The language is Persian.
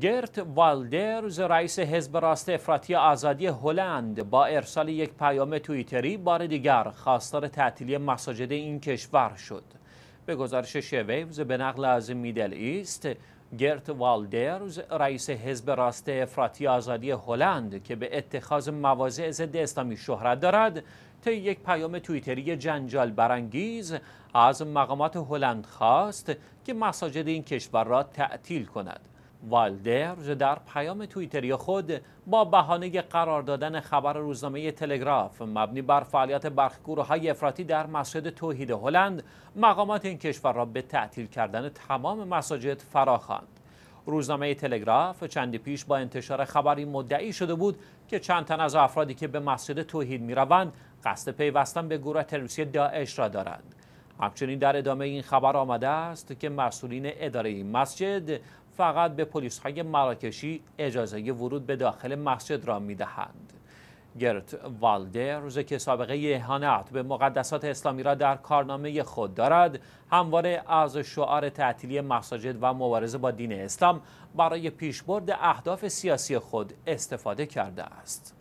گرت والدرز رئیس حزب راست افراطی آزادی هلند با ارسال یک پیام توییتری بار دیگر خواستار تعطیلی مساجد این کشور شد به گزارش شویوز به نقل از میدل ایست گرت والدرز رئیس حزب راست افراطی آزادی هلند که به اتخاذ مواضع ضد اسلامی شهرت دارد تا یک پیام توییتری جنجال برانگیز از مقامات هلند خواست که مساجد این کشور را تعطیل کند والدر در پیام توییتری خود با بهانه قرار دادن خبر روزنامه تلگراف مبنی بر فعالیت برخی های افراطی در مسجد توحید هلند مقامات این کشور را به تعطیل کردن تمام مساجد فراخواند روزنامه تلگراف چندی پیش با انتشار خبری مدعی شده بود که چند تن از افرادی که به مسجد توحید میروند قصد پیوستن به گروه تروریستی داعش را دارند همچنین در ادامه این خبر آمده است که مسئولین اداره این مسجد فقط به پلیس های مراکشی اجازه ورود به داخل مسجد را دهند گرت والدر که سابقه اهانت به مقدسات اسلامی را در کارنامه خود دارد همواره از شعار تعطیلی مساجد و مبارزه با دین اسلام برای پیشبرد اهداف سیاسی خود استفاده کرده است